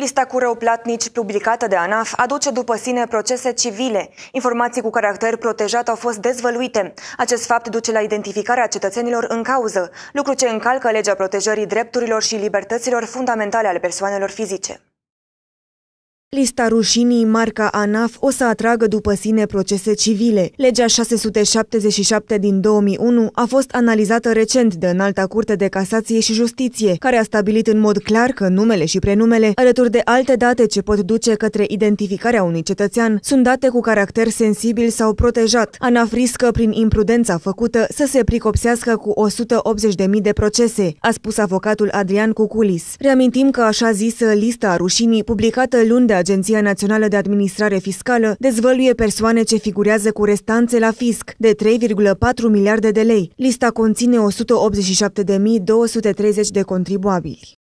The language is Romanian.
Lista cu răuplatnici publicată de ANAF aduce după sine procese civile. Informații cu caracter protejat au fost dezvăluite. Acest fapt duce la identificarea cetățenilor în cauză, lucru ce încalcă legea protejării drepturilor și libertăților fundamentale ale persoanelor fizice. Lista rușinii marca ANAF o să atragă după sine procese civile. Legea 677 din 2001 a fost analizată recent de Înalta Curte de Casație și Justiție, care a stabilit în mod clar că numele și prenumele, alături de alte date ce pot duce către identificarea unui cetățean, sunt date cu caracter sensibil sau protejat. ANAF riscă, prin imprudența făcută, să se pricopsească cu 180.000 de procese, a spus avocatul Adrian Cuculis. Reamintim că așa zisă lista rușinii, publicată luni de Agenția Națională de Administrare Fiscală dezvăluie persoane ce figurează cu restanțe la fisc de 3,4 miliarde de lei. Lista conține 187.230 de contribuabili.